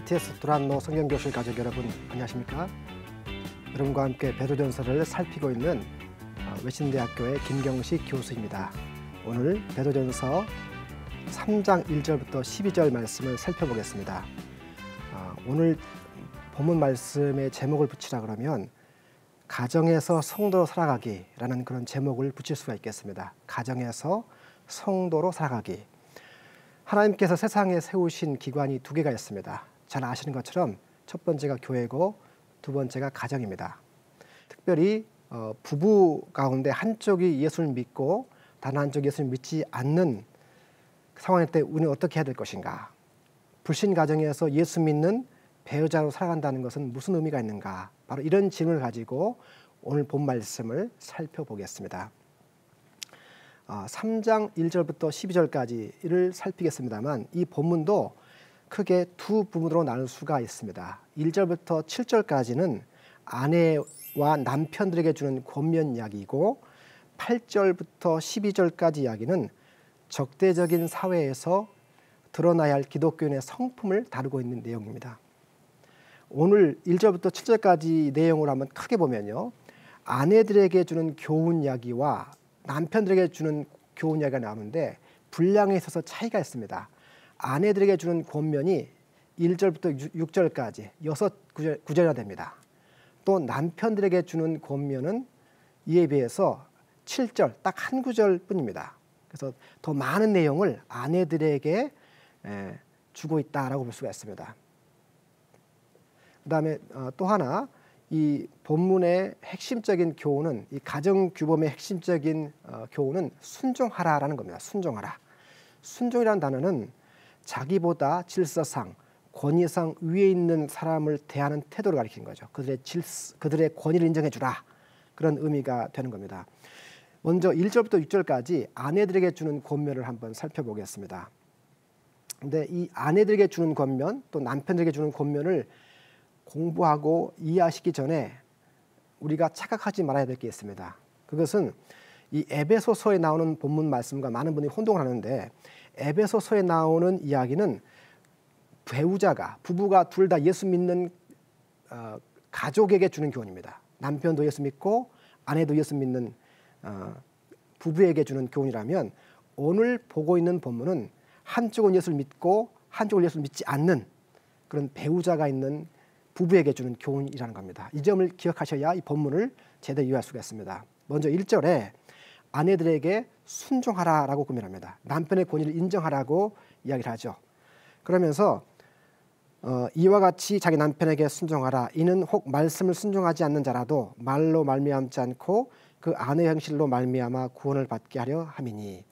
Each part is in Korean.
CTS 두란노 성경교실 가족 여러분 안녕하십니까? 여러분과 함께 배도전서를 살피고 있는 아, 외신대학교의 김경식 교수입니다. 오늘 배도전서 3장 1절부터 12절 말씀을 살펴보겠습니다. 아, 오늘 본문 말씀의 제목을 붙이라 그러면 가정에서 성도로 살아가기라는 그런 제목을 붙일 수가 있겠습니다. 가정에서 성도로 살아가기. 하나님께서 세상에 세우신 기관이 두 개가 있습니다. 잘 아시는 것처럼 첫 번째가 교회고 두 번째가 가정입니다. 특별히 어, 부부 가운데 한쪽이 예수를 믿고 다 한쪽이 예수를 믿지 않는 상황일 때 우리는 어떻게 해야 될 것인가? 불신 가정에서 예수 믿는 배우자로 살아간다는 것은 무슨 의미가 있는가? 바로 이런 질문을 가지고 오늘 본 말씀을 살펴보겠습니다. 어, 3장 1절부터 12절까지를 살피겠습니다만 이 본문도 크게 두 부분으로 나눌 수가 있습니다. 1절부터 7절까지는 아내와 남편들에게 주는 권면 이야기이고 8절부터 12절까지 이야기는 적대적인 사회에서 드러나야 할 기독교인의 성품을 다루고 있는 내용입니다. 오늘 1절부터 7절까지 내용을 한번 크게 보면요. 아내들에게 주는 교훈 이야기와 남편들에게 주는 교훈 이야기가 나오는데 분량에 있어서 차이가 있습니다. 아내들에게 주는 권면이 1절부터 6절까지 여섯 구절이나 됩니다. 또 남편들에게 주는 권면은 이에 비해서 7절 딱 한 구절뿐입니다. 그래서 더 많은 내용을 아내들에게 주고 있다라고 볼 수가 있습니다. 그다음에 어, 또 하나 이 본문의 핵심적인 교훈은 이 가정 규범의 핵심적인 어, 교훈은 순종하라라는 겁니다. 순종하라. 순종이라는 단어는 자기보다 질서상 권위상 위에 있는 사람을 대하는 태도를 가리키는 거죠. 그들의 질서 그들의 권위를 인정해 주라. 그런 의미가 되는 겁니다. 먼저 1절부터 6절까지 아내들에게 주는 권면을 한번 살펴보겠습니다. 근데 이 아내들에게 주는 권면 또 남편들에게 주는 권면을 공부하고 이해하시기 전에 우리가 착각하지 말아야 될 게 있습니다. 그것은 이 에베소서에 나오는 본문 말씀과 많은 분이 혼동을 하는데 에베소서에 나오는 이야기는 배우자가 부부가 둘 다 예수 믿는 어, 가족에게 주는 교훈입니다. 남편도 예수 믿고 아내도 예수 믿는 어, 부부에게 주는 교훈이라면 오늘 보고 있는 본문은 한쪽은 예수를 믿고 한쪽은 예수를 믿지 않는 그런 배우자가 있는 부부에게 주는 교훈이라는 겁니다. 이 점을 기억하셔야 이 본문을 제대로 이해할 수가 있습니다. 먼저 1절에 아내들에게 순종하라라고 고민합니다. 남편의 권위를 인정하라고 이야기를 하죠. 그러면서 어, 이와 같이 자기 남편에게 순종하라. 이는 혹 말씀을 순종하지 않는 자라도 말로 말미암지 않고 그 아내 행실로 말미암아 구원을 받게 하려 함이니.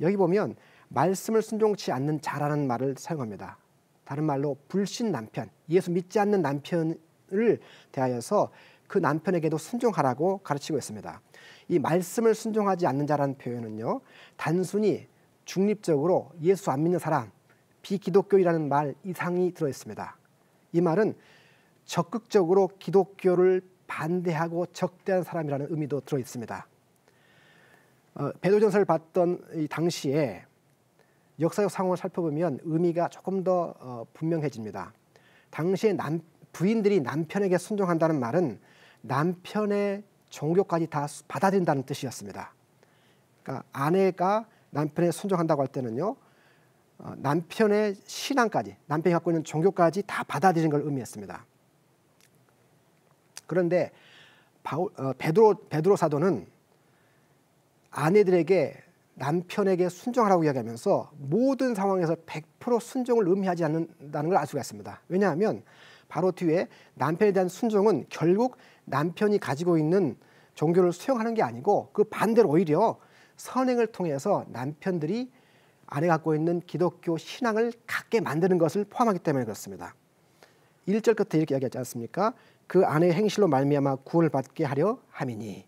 여기 보면 말씀을 순종치 않는 자라는 말을 사용합니다. 다른 말로 불신 남편, 예수 믿지 않는 남편을 대하여서 그 남편에게도 순종하라고 가르치고 있습니다. 이 말씀을 순종하지 않는 자라는 표현은요. 단순히 중립적으로 예수 안 믿는 사람, 비기독교이라는 말 이상이 들어 있습니다. 이 말은 적극적으로 기독교를 반대하고 적대한 사람이라는 의미도 들어 있습니다. 어, 배도전설을 봤던 이 당시에 역사적 상황을 살펴보면 의미가 조금 더 어, 분명해집니다. 당시에 남, 부인들이 남편에게 순종한다는 말은 남편의 종교까지 다 받아들인다는 뜻이었습니다. 그러니까 아내가 남편에 순종한다고 할 때는요. 어, 남편의 신앙까지, 남편이 갖고 있는 종교까지 다 받아들인 걸 의미했습니다. 그런데 바울, 어, 베드로, 베드로 사도는 아내들에게 남편에게 순종하라고 이야기하면서 모든 상황에서 100% 순종을 의미하지 않는다는 걸 알 수가 있습니다. 왜냐하면 바로 뒤에 남편에 대한 순종은 결국 남편이 가지고 있는 종교를 수용하는 게 아니고 그 반대로 오히려 선행을 통해서 남편들이 아내 갖고 있는 기독교 신앙을 갖게 만드는 것을 포함하기 때문에 그렇습니다. 1절 끝에 이렇게 이야기하지 않습니까? 그 아내의 행실로 말미암아 구원을 받게 하려 함이니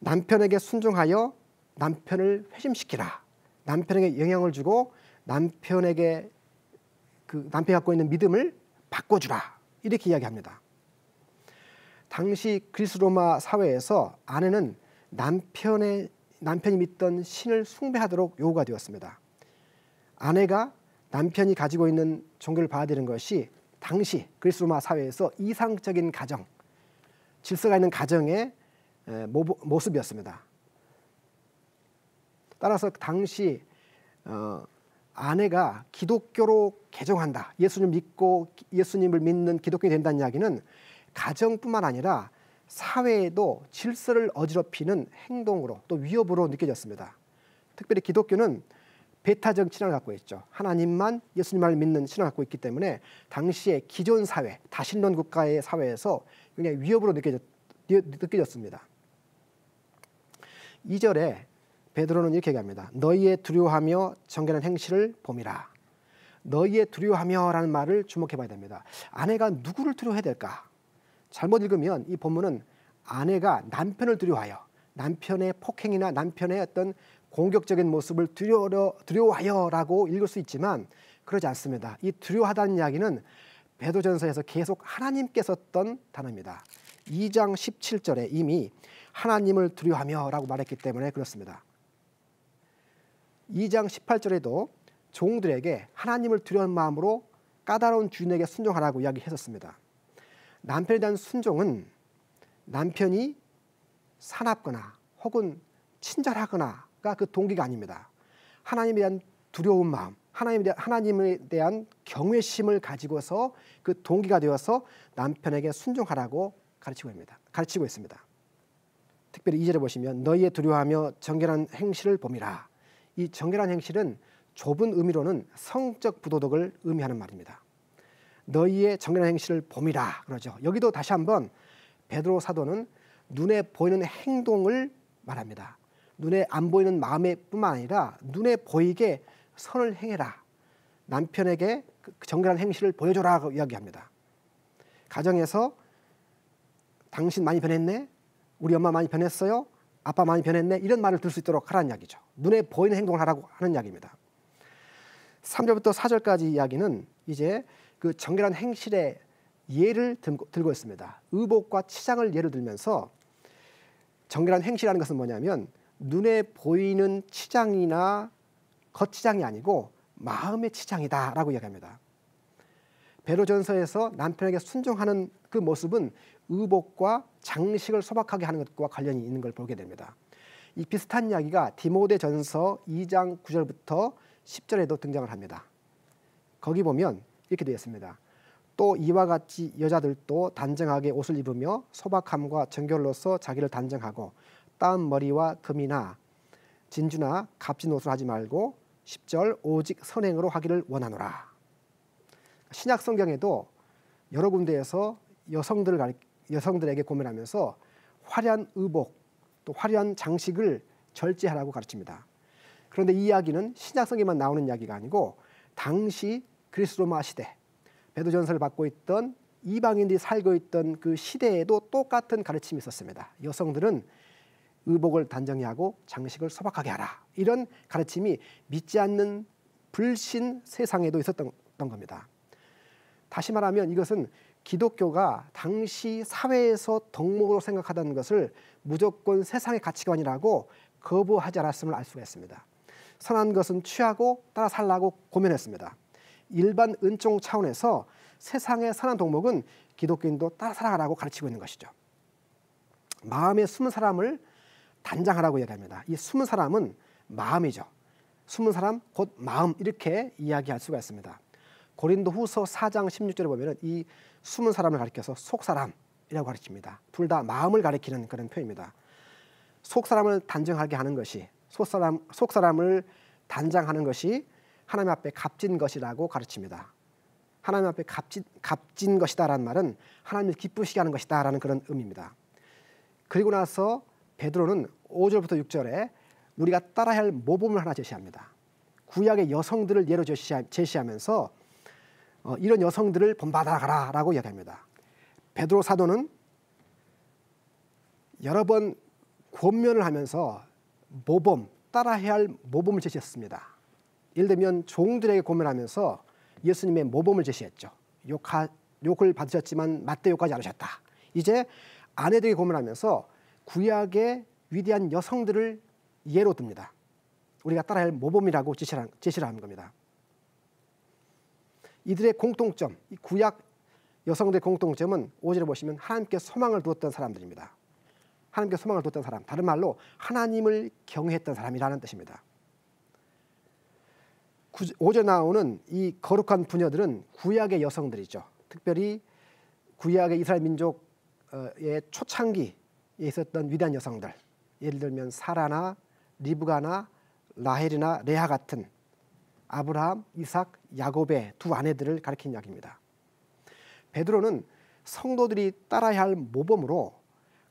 남편에게 순종하여 남편을 회심시키라. 남편에게 영향을 주고 남편에게 그남편 갖고 있는 믿음을 바꿔주라. 이렇게 이야기합니다. 당시 그리스 로마 사회에서 아내는 남편의 남편이 믿던 신을 숭배하도록 요구가 되었습니다. 아내가 남편이 가지고 있는 종교를 받아들는 것이 당시 그리스 로마 사회에서 이상적인 가정, 질서가 있는 가정의 모습이었습니다. 따라서 당시 어, 아내가 기독교로 개종한다, 예수님 믿고 예수님을 믿는 기독교 된다는 이야기는 가정뿐만 아니라 사회에도 질서를 어지럽히는 행동으로 또 위협으로 느껴졌습니다. 특별히 기독교는 베타적 신앙을 갖고 있죠. 하나님만 예수님을 믿는 신앙을 갖고 있기 때문에 당시의 기존 사회, 다신론 국가의 사회에서 굉장히 위협으로 느껴졌, 느껴졌습니다. 2절에 베드로는 이렇게 얘기합니다. 너희의 두려워하며 정결한 행실을 봄이라. 너희의 두려워하며라는 말을 주목해 봐야 됩니다. 아내가 누구를 두려워해야 될까? 잘못 읽으면 이 본문은 아내가 남편을 두려워하여 남편의 폭행이나 남편의 어떤 공격적인 모습을 두려워, 두려워하여라고 읽을 수 있지만 그러지 않습니다. 이 두려워하다는 이야기는 베도전서에서 계속 하나님께 썼던 단어입니다. 2장 17절에 이미 하나님을 두려워하며라고 말했기 때문에 그렇습니다. 2장 18절에도 종들에게 하나님을 두려운 마음으로 까다로운 주인에게 순종하라고 이야기했었습니다. 남편에 대한 순종은 남편이 사납거나 혹은 친절하거나가 그 동기가 아닙니다. 하나님에 대한 두려운 마음, 하나님에 대한, 하나님에 대한 경외심을 가지고서 그 동기가 되어서 남편에게 순종하라고 가르치고 있습니다. 가르치고 있습니다. 특별히 이절에 보시면 너희의 두려워하며 정결한 행실을 봄이라. 이 정결한 행실은 좁은 의미로는 성적 부도덕을 의미하는 말입니다. 너희의 정결한 행실을 봄이라 그러죠. 여기도 다시 한번 베드로 사도는 눈에 보이는 행동을 말합니다. 눈에 안 보이는 마음에 뿐만 아니라 눈에 보이게 선을 행해라. 남편에게 그, 그 정결한 행실을 보여줘라고 그 이야기합니다. 가정에서 당신 많이 변했네. 우리 엄마 많이 변했어요. 아빠 많이 변했네. 이런 말을 들 수 있도록 하라는 이야기죠. 눈에 보이는 행동을 하라고 하는 이야기입니다. 3절부터 4절까지 이야기는 이제 그 정결한 행실의 예를 들고 있습니다. 의복과 치장을 예를 들면서 정결한 행실이라는 것은 뭐냐면 눈에 보이는 치장이나 겉치장이 아니고 마음의 치장이다라고 이야기합니다. 베로전서에서 남편에게 순종하는 그 모습은 의복과 장식을 소박하게 하는 것과 관련이 있는 걸 보게 됩니다. 이 비슷한 이야기가 디모데전서 2장 9절부터 10절에도 등장을 합니다. 거기 보면 이렇게 되어 있습니다. 또 이와 같이 여자들도 단정하게 옷을 입으며 소박함과 정결로서 자기를 단정하고 땀 머리와 금이나 진주나 값진 옷을 하지 말고 10절 오직 선행으로 하기를 원하노라. 신약 성경에도 여러 군데에서 여성들을 여성들에게 고민하면서 화려한 의복 또 화려한 장식을 절제하라고 가르칩니다. 그런데 이 이야기는 신약성에만 나오는 이야기가 아니고 당시 그리스 로마 시대 베드 전설을 받고 있던 이방인들이 살고 있던 그 시대에도 똑같은 가르침이 있었습니다. 여성들은 의복을 단정히 하고 장식을 소박하게 하라. 이런 가르침이 믿지 않는 불신 세상에도 있었던 겁니다. 다시 말하면 이것은 기독교가 당시 사회에서 덕목으로 생각하던 것을 무조건 세상의 가치관이라고 거부하지 않았음을 알 수가 있습니다. 선한 것은 취하고 따라 살라고 고민했습니다. 일반 은총 차원에서 세상의 선한 동목은 기독교인도 따라 살아가라고 가르치고 있는 것이죠. 마음에 숨은 사람을 단장하라고 이기합니다이 숨은 사람은 마음이죠. 숨은 사람 곧 마음 이렇게 이야기할 수가 있습니다. 고린도 후서 4장 16절에 보면 이 숨은 사람을 가리켜서 속사람이라고 가르칩니다. 둘 다 마음을 가리키는 그런 표현입니다. 속사람을 단정하게 하는 것이 속사람, 속사람을 단장하는 것이 하나님 앞에 값진 것이라고 가르칩니다. 하나님 앞에 값진, 값진 것이다라는 말은 하나님을 기쁘시게 하는 것이다라는 그런 의미입니다. 그리고 나서 베드로는 5절부터 6절에 우리가 따라야 할 모범을 하나 제시합니다. 구약의 여성들을 예로 제시하면서 어, 이런 여성들을 본받아가라라고 이야기합니다. 베드로 사도는 여러 번 권면을 하면서 모범 따라야 할 모범을 제시했습니다. 예를 들면 종들에게 고면하면서 예수님의 모범을 제시했죠. 욕하, 욕을 받으셨지만 맞대 욕까지 않으셨다. 이제 아내들에게 고면하면서 구약의 위대한 여성들을 예로 듭니다. 우리가 따라할 모범이라고 제시를, 제시를 하는 겁니다. 이들의 공통점, 이 구약 여성들의 공통점은 오지를 보시면 하나님께 소망을 두었던 사람들입니다. 하나님께 소망을 두었던 사람, 다른 말로 하나님을 경외했던 사람이라는 뜻입니다. 오제 나오는 이 거룩한 부녀들은 구약의 여성들이죠. 특별히 구약의 이스라엘 민족의 초창기에 있었던 위대한 여성들. 예를 들면 사라나 리브가나 라헬이나 레아 같은 아브라함, 이삭, 야곱의 두 아내들을 가리킨 이야기입니다. 베드로는 성도들이 따라야 할 모범으로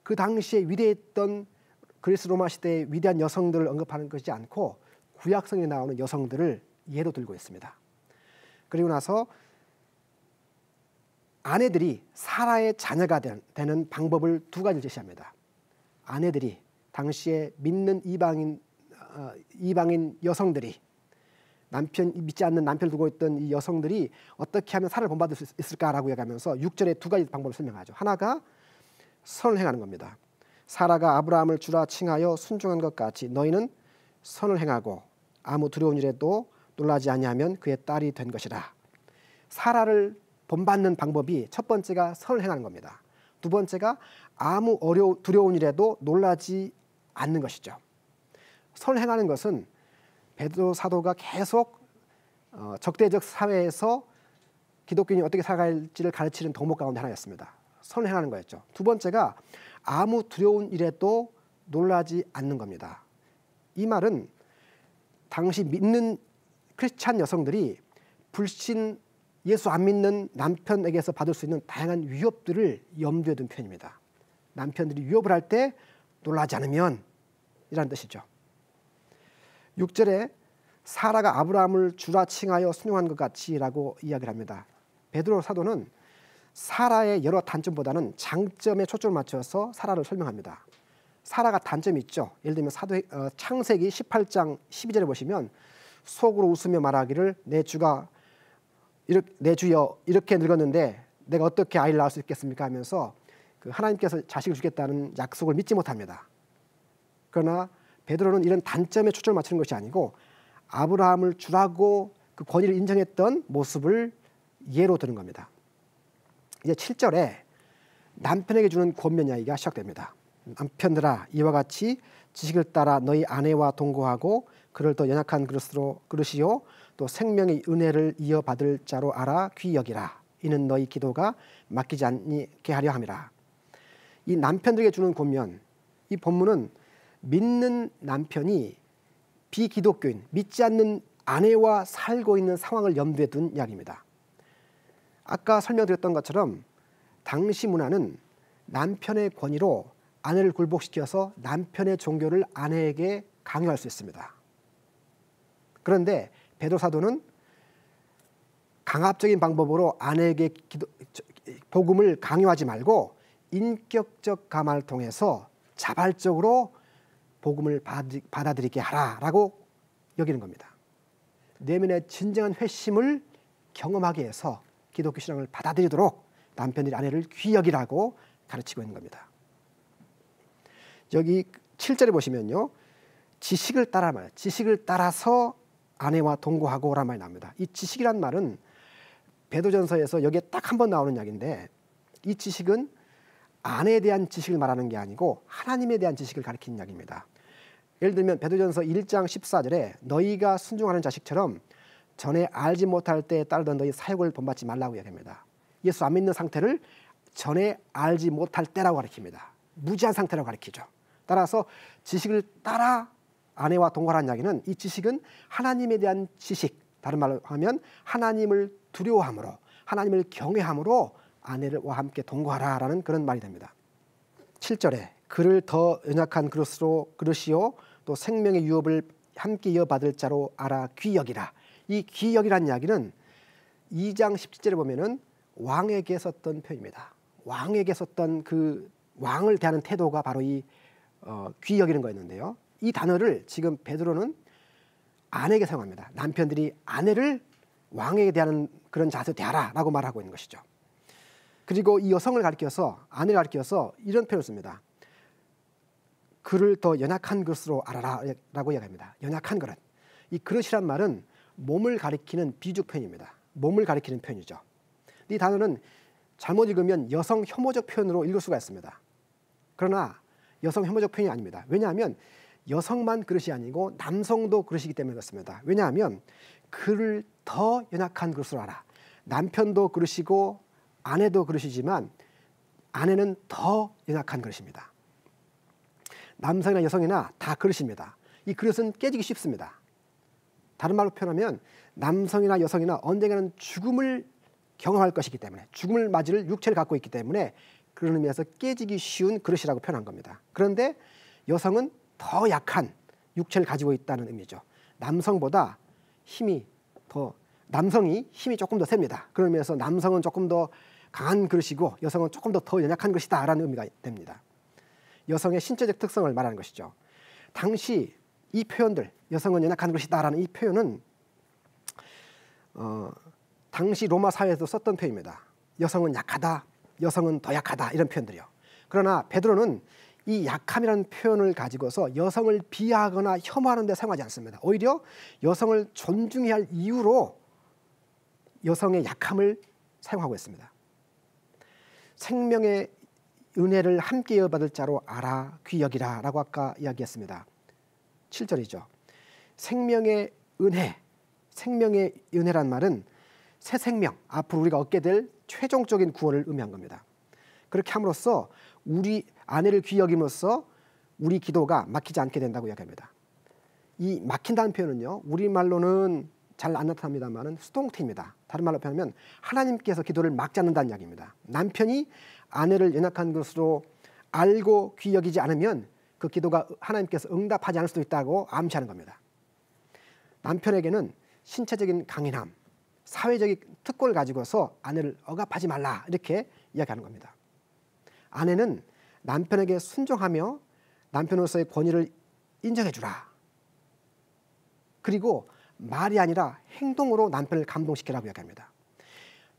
그 당시에 위대했던 그리스 로마 시대의 위대한 여성들을 언급하는 것이지 않고 구약성에 나오는 여성들을 예로 들고 있습니다. 그리고 나서 아내들이 사라의 자녀가 되는 방법을 두 가지를 제시합니다. 아내들이 당시에 믿는 이방인 어, 이방인 여성들이 남편 믿지 않는 남편을 두고 있던 이 여성들이 어떻게 하면 살을 본받을 수 있을까라고 얘기하면서 6절에 두 가지 방법을 설명하죠. 하나가 선을 행하는 겁니다. 사라가 아브라함을 주라 칭하여 순종한 것 같이 너희는 선을 행하고 아무 두려운 일에도 놀라지 아니하면 그의 딸이 된 것이라. 사라를 본받는 방법이 첫 번째가 설을 행하는 겁니다. 두 번째가 아무 어려 두려운 일에도 놀라지 않는 것이죠. 설 행하는 것은 베드로 사도가 계속 어, 적대적 사회에서 기독교인이 어떻게 살아갈지를 가르치는 덕목 가운데 하나였습니다. 설 행하는 거였죠. 두 번째가 아무 두려운 일에도 놀라지 않는 겁니다. 이 말은 당시 믿는 크리스찬 여성들이 불신 예수 안 믿는 남편에게서 받을 수 있는 다양한 위협들을 염두에 둔 편입니다. 남편들이 위협을 할 때 놀라지 않으면 이란 뜻이죠. 6절에 사라가 아브라함을 주라 칭하여 순용한 것 같이라고 이야기를 합니다. 베드로 사도는 사라의 여러 단점보다는 장점에 초점을 맞춰서 사라를 설명합니다. 사라가 단점이 있죠. 예를 들면 사도 어, 창세기 18장 12절에 보시면 속으로 웃으며 말하기를 내 주가 이렇게, 내 주여 이렇게 늙었는데 내가 어떻게 아이를 낳을 수 있겠습니까 하면서 그 하나님께서 자식을 주겠다는 약속을 믿지 못합니다. 그러나 베드로는 이런 단점에 초점을 맞추는 것이 아니고 아브라함을 주라고 그 권위를 인정했던 모습을 예로 드는 겁니다. 이제 7절에 남편에게 주는 권면 이야기가 시작됩니다. 남편들아 이와 같이 지식을 따라 너희 아내와 동거하고 그를 또 연약한 그릇으로 그릇이요 또 생명의 은혜를 이어받을 자로 알아 귀 여기라 이는 너희 기도가 맡기지 않게 하려 함이라 이 남편들에게 주는 권면 이 본문은 믿는 남편이 비기독교인 믿지 않는 아내와 살고 있는 상황을 염두에 둔 이야기입니다. 아까 설명드렸던 것처럼 당시 문화는 남편의 권위로 아내를 굴복시켜서 남편의 종교를 아내에게 강요할 수 있습니다. 그런데 베드로 사도는 강압적인 방법으로 아내에게 기도, 복음을 강요하지 말고 인격적 감화를 통해서 자발적으로 복음을 받아들이게 하라라고 여기는 겁니다. 내면의 진정한 회심을 경험하게 해서 기독교 신앙을 받아들이도록 남편이 아내를 귀히 여라고 가르치고 있는 겁니다. 여기 7절에 보시면요. 지식을 따라 말, 지식을 따라서 아내와 동거하고 라 말이 나니다이 지식이란 말은 배도전서에서 여기에 딱 한 번 나오는 이야기인데 이 지식은 아내에 대한 지식을 말하는 게 아니고 하나님에 대한 지식을 가리키는 이야기입니다. 예를 들면 베드전서 1장 14절에 너희가 순종하는 자식처럼 전에 알지 못할 때 따르던 너희 사역을 본받지 말라고 이야기합니다. 예수 안 믿는 상태를 전에 알지 못할 때라고 가리킵니다. 무지한 상태라고 가리키죠. 따라서 지식을 따라 아내와 동거한 이야기는 이 지식은 하나님에 대한 지식, 다른 말로 하면 하나님을 두려워함으로 하나님을 경외함으로 아내와 함께 동거하라라는 그런 말이 됩니다. 7절에 그를 더 연약한 그릇으로 그릇이요 또 생명의 유업을 함께 이어받을 자로 알아 귀역이라. 이 귀역이란 이야기는 2장 17절에 보면은 왕에게 썼던 표현입니다. 왕에게 썼던 그 왕을 대하는 태도가 바로 이 어, 귀역이라는 거였는데요. 이 단어를 지금 베드로는 아내에게 사용합니다. 남편들이 아내를 왕에대하 그런 자세로 대하라라고 말하고 있는 것이죠. 그리고 이 여성을 가리켜서 아내를 가리켜서 이런 표현을 씁니다. 그를 더 연약한 것으로 알아라라고 이야기합니다. 연약한 그릇. 이 그릇이란 말은 몸을 가리키는 비주 표현입니다. 몸을 가리키는 표현이죠. 이 단어는 잘못 읽으면 여성 혐오적 표현으로 읽을 수가 있습니다. 그러나 여성 혐오적 표현이 아닙니다. 왜냐하면 여성만 그릇이 아니고 남성도 그릇이기 때문에 그렇습니다. 왜냐하면 그를 더 연약한 그릇으로 알아. 남편도 그릇이고 아내도 그릇이지만 아내는 더 연약한 그릇입니다. 남성이나 여성이나 다 그릇입니다. 이 그릇은 깨지기 쉽습니다. 다른 말로 표현하면 남성이나 여성이나 언젠가는 죽음을 경험할 것이기 때문에 죽음을 맞이를 육체를 갖고 있기 때문에 그런 의미에서 깨지기 쉬운 그릇이라고 표현한 겁니다. 그런데 여성은 더 약한 육체를 가지고 있다는 의미죠. 남성보다 힘이 더 남성이 힘이 조금 더 셉니다. 그러면서 남성은 조금 더 강한 그릇이고 여성은 조금 더 더 연약한 것이다라는 의미가 됩니다. 여성의 신체적 특성을 말하는 것이죠. 당시 이 표현들 여성은 연약한 것이다라는 이 표현은 어, 당시 로마 사회에서 썼던 표현입니다. 여성은 약하다, 여성은 더 약하다 이런 표현들이요. 그러나 베드로는 이 약함이라는 표현을 가지고서 여성을 비하하거나 혐오하는 데 사용하지 않습니다. 오히려 여성을 존중해야 할 이유로 여성의 약함을 사용하고 있습니다. 생명의 은혜를 함께 이어받을 자로 알아 귀여기라 라고 아까 이야기했습니다. 7절이죠. 생명의 은혜, 생명의 은혜란 말은 새 생명, 앞으로 우리가 얻게 될 최종적인 구원을 의미한 겁니다. 그렇게 함으로써 우리 아내를 귀 여김으로써 우리 기도가 막히지 않게 된다고 이야기합니다. 이 막힌다는 표현은요. 우리말로는 잘 안 나타납니다만은 수동태입니다. 다른 말로 표현하면 하나님께서 기도를 막지 않는다는 이야기입니다. 남편이 아내를 연약한 것으로 알고 귀 여기지 않으면 그 기도가 하나님께서 응답하지 않을 수도 있다고 암시하는 겁니다. 남편에게는 신체적인 강인함, 사회적인 특권을 가지고서 아내를 억압하지 말라 이렇게 이야기하는 겁니다. 아내는 남편에게 순종하며 남편으로서의 권위를 인정해 주라. 그리고 말이 아니라 행동으로 남편을 감동시키라고 이야기합니다.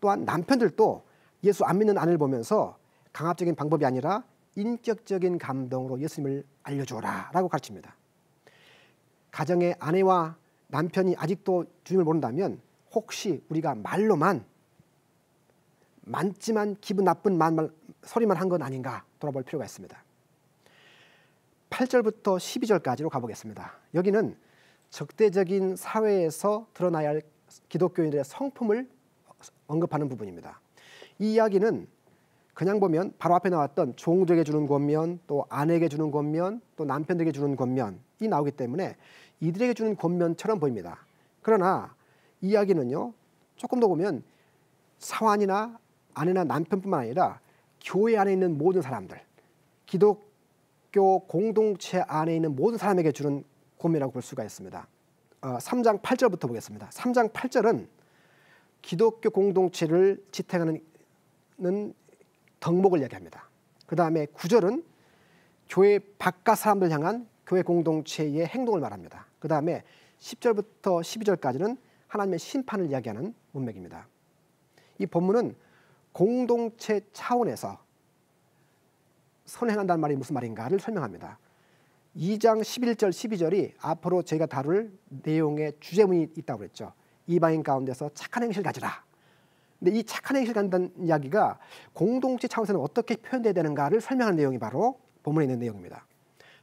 또한 남편들도 예수 안 믿는 아내를 보면서 강압적인 방법이 아니라 인격적인 감동으로 예수님을 알려줘라 라고 가르칩니다. 가정의 아내와 남편이 아직도 주님을 모른다면 혹시 우리가 말로만 많지만 기분 나쁜 말, 소리만 한 건 아닌가 돌아볼 필요가 있습니다. 8절부터 12절까지로 가보겠습니다. 여기는 적대적인 사회에서 드러나야 할 기독교인들의 성품을 언급하는 부분입니다. 이 이야기는 그냥 보면 바로 앞에 나왔던 종족에게 주는 권면, 또 아내에게 주는 권면, 또 남편에게 주는 권면이 나오기 때문에 이들에게 주는 권면처럼 보입니다. 그러나 이야기는요, 조금 더 보면 사환이나 아내나 남편뿐만 아니라 교회 안에 있는 모든 사람들, 기독교 공동체 안에 있는 모든 사람에게 주는 고민이라고 볼 수가 있습니다. 어, 3장 8절부터 보겠습니다. 3장 8절은 기독교 공동체를 지탱하는 덕목을 얘기합니다. 그 다음에 9절은 교회 바깥 사람들 향한 교회 공동체의 행동을 말합니다. 그 다음에 10절부터 12절까지는 하나님의 심판을 이야기하는 문맥입니다. 이 본문은 공동체 차원에서 선행한다는 말이 무슨 말인가를 설명합니다. 2장 11절 12절이 앞으로 저희가 다룰 내용의 주제문이 있다고 그랬죠. 이방인 가운데서 착한 행실을 가지라. 근데 이 착한 행실을 간다는 이야기가 공동체 차원에서는 어떻게 표현돼야 되는가를 설명하는 내용이 바로 본문에 있는 내용입니다.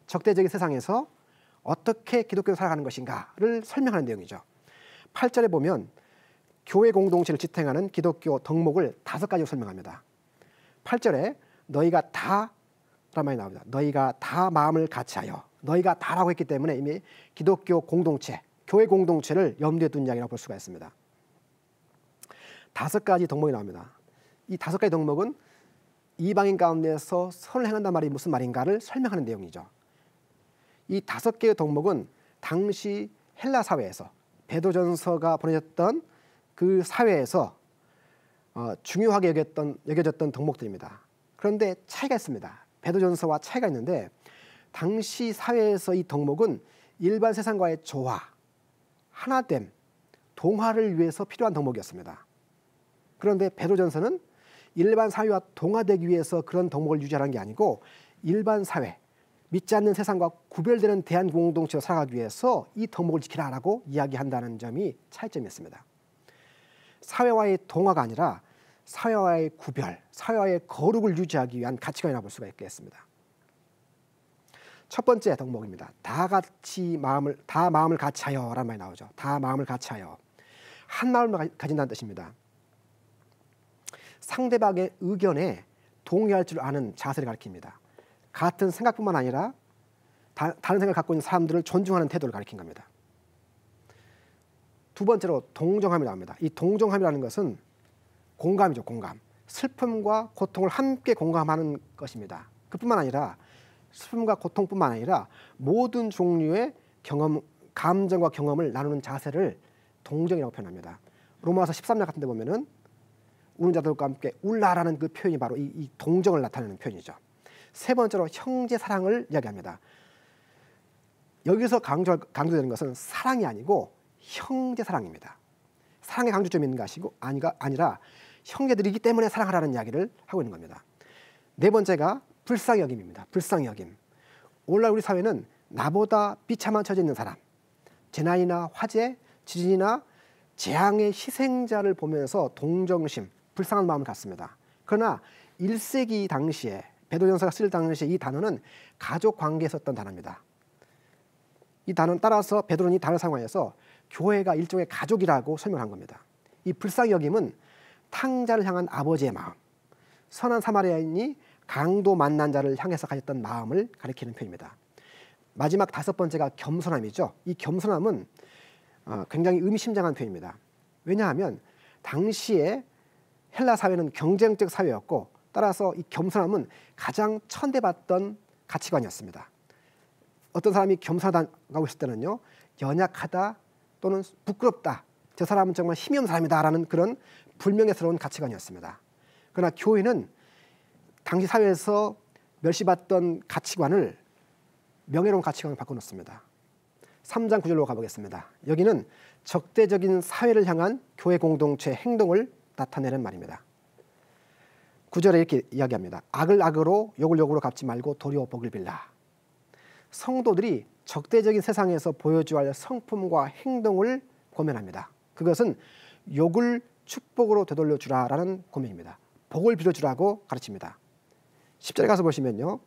적대적인 세상에서 어떻게 기독교를 살아가는 것인가를 설명하는 내용이죠. 8절에 보면 교회 공동체를 지탱하는 기독교 덕목을 다섯 가지로 설명합니다. 8절에 너희가 다라는 말이 나옵니다. 너희가 다 마음을 같이하여 너희가 다라고 했기 때문에 이미 기독교 공동체, 교회 공동체를 염두에 둔 이야기라고 볼 수가 있습니다. 다섯 가지 덕목이 나옵니다. 이 다섯 가지 덕목은 이방인 가운데서 선을 행한다는 말이 무슨 말인가를 설명하는 내용이죠. 이 다섯 개의 덕목은 당시 헬라 사회에서 베드전서가 보내졌던 그 사회에서 어, 중요하게 여겼던, 여겨졌던 덕목들입니다. 그런데 차이가 있습니다. 베드전서와 차이가 있는데 당시 사회에서 이 덕목은 일반 세상과의 조화, 하나됨, 동화를 위해서 필요한 덕목이었습니다. 그런데 베드전서는 일반 사회와 동화되기 위해서 그런 덕목을 유지하는 게 아니고 일반 사회, 믿지 않는 세상과 구별되는 대한 공동체로 살아가기 위해서 이 덕목을 지키라고 이야기한다는 점이 차이점이었습니다. 사회와의 동화가 아니라 사회와의 구별, 사회와의 거룩을 유지하기 위한 가치관이라고 볼 수가 있겠습니다. 첫 번째 덕목입니다. 다 같이 마음을 다 마음을 같이하여라는 말이 나오죠. 다 마음을 같이하여 한 마음을 가진다는 뜻입니다. 상대방의 의견에 동의할 줄 아는 자세를 가리킵니다. 같은 생각뿐만 아니라 다, 른 생각을 갖고 있는 사람들을 존중하는 태도를 가리킨 겁니다. 두 번째로 동정함이 나옵니다. 이 동정함이라는 것은 공감이죠, 공감. 슬픔과 고통을 함께 공감하는 것입니다. 그뿐만 아니라 슬픔과 고통뿐만 아니라 모든 종류의 경험, 감정과 경험을 나누는 자세를 동정이라고 표현합니다. 로마서 13장 같은 데 보면은 우는 자들과 함께 울라라는 그 표현이 바로 이, 이 동정을 나타내는 표현이죠. 세 번째로 형제 사랑을 이야기합니다. 여기서 강조, 강조되는 것은 사랑이 아니고 형제 사랑입니다. 사랑의 강조점이 있는 것이고 아니가 아니라 형제들이기 때문에 사랑하라는 이야기를 하고 있는 겁니다. 네 번째가 불쌍히 여김입니다. 불쌍히 여김. 오늘날 우리 사회는 나보다 비참한 처지 있는 사람, 재난이나 화재, 지진이나 재앙의 희생자를 보면서 동정심, 불쌍한 마음을 갖습니다. 그러나 1세기 당시에 배도전사가 쓸 당시에 이 단어는 가족 관계에 썼던 단어입니다. 이 단어 따라서 베드로는 이 단어 상황에서 교회가 일종의 가족이라고 설명한 겁니다. 이 불쌍히 여김은 탕자를 향한 아버지의 마음, 선한 사마리아인이 강도 만난 자를 향해서 가졌던 마음을 가리키는 표현입니다. 마지막 다섯 번째가 겸손함이죠. 이 겸손함은 어, 굉장히 의미심장한 표현입니다. 왜냐하면 당시에 헬라 사회는 경쟁적 사회였고 따라서 이 겸손함은 가장 천대받던 가치관이었습니다. 어떤 사람이 겸손하다고 했을 때는요 연약하다, 또는 부끄럽다. 저 사람은 정말 힘이 없는 사람이다라는 그런 불명예스러운 가치관이었습니다. 그러나 교회는 당시 사회에서 멸시받던 가치관을 명예로운 가치관으로 바꿔놓습니다. 3장 9절로 가보겠습니다. 여기는 적대적인 사회를 향한 교회 공동체 행동을 나타내는 말입니다. 9절에 이렇게 이야기합니다. 악을 악으로 욕을 욕으로 갚지 말고 도리어 복을 빌라. 성도들이 적대적인 세상에서 보여줘야 할 성품과 행동을 고면합니다. 그것은 욕을 축복으로 되돌려 주라라는 고면입니다. 복을 빌어 주라고 가르칩니다. 10절에 가서 보시면요.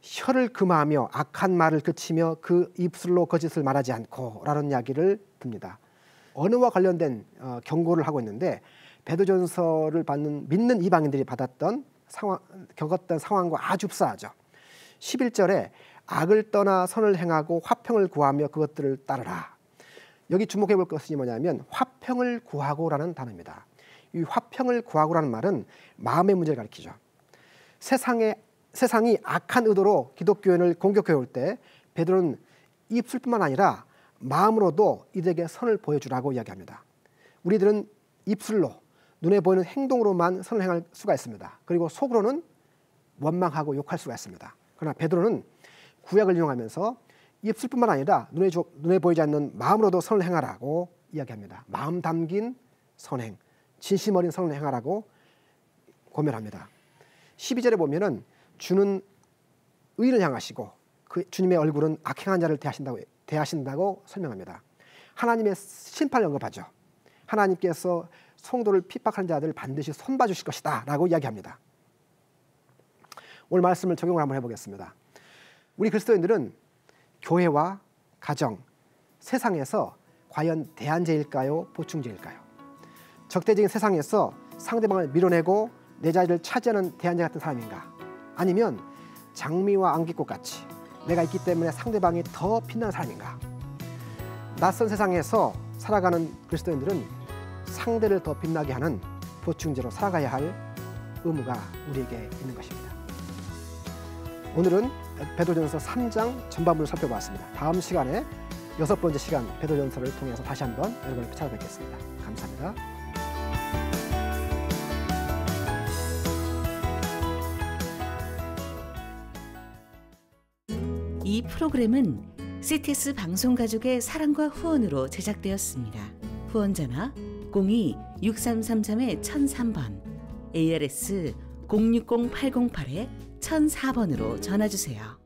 혀를 금하며 악한 말을 그치며 그 입술로 거짓을 말하지 않고라는 이야기를 듭니다. 언어와 관련된 어, 경고를 하고 있는데 베드전서를 받는 믿는 이방인들이 받았던 상황, 겪었던 상황과 아주 흡사하죠. 11절에 악을 떠나 선을 행하고 화평을 구하며 그것들을 따르라. 여기 주목해 볼것은 뭐냐면 화평을 구하고라는 단어입니다. 이 화평을 구하고라는 말은 마음의 문제를 가리키죠. 세상에 세상이 악한 의도로 기독교인을 공격해 올 때 베드로는 입술뿐만 아니라 마음으로도 이들에게 선을 보여주라고 이야기합니다. 우리들은 입술로 눈에 보이는 행동으로만 선을 행할 수가 있습니다. 그리고 속으로는 원망하고 욕할 수가 있습니다. 그러나 베드로는 구약을 이용하면서 입술뿐만 아니라 눈에, 조, 눈에 보이지 않는 마음으로도 선을 행하라고 이야기합니다. 마음 담긴 선행, 진심 어린 선을 행하라고 고멸합니다. 12절에 보면은 주는 의를 향하시고 그 주님의 얼굴은 악행한 자를 대하신다고 대하신다고 설명합니다. 하나님의 심판을 언급하죠. 하나님께서 성도를 핍박하는 자들 반드시 손봐 주실 것이다라고 이야기합니다. 오늘 말씀을 적용을 한번 해 보겠습니다. 우리 그리스도인들은 교회와 가정, 세상에서 과연 대안제일까요? 보충제일까요? 적대적인 세상에서 상대방을 밀어내고 내 자리를 차지하는 대안제 같은 사람인가? 아니면 장미와 안기꽃 같이 내가 있기 때문에 상대방이 더 빛나는 사람인가? 낯선 세상에서 살아가는 그리스도인들은 상대를 더 빛나게 하는 보충제로 살아가야 할 의무가 우리에게 있는 것입니다. 오늘은 배도전서 3장 전반부를 살펴보았습니다. 다음 시간에 여섯 번째 시간 배도전서를 통해서 다시 한번 여러분을 찾아뵙겠습니다. 감사합니다. 이 프로그램은 CTS 방송 가족의 사랑과 후원으로 제작되었습니다. 후원자나 02-6333-1003번, ARS 060808에 1004번으로 전화 주세요.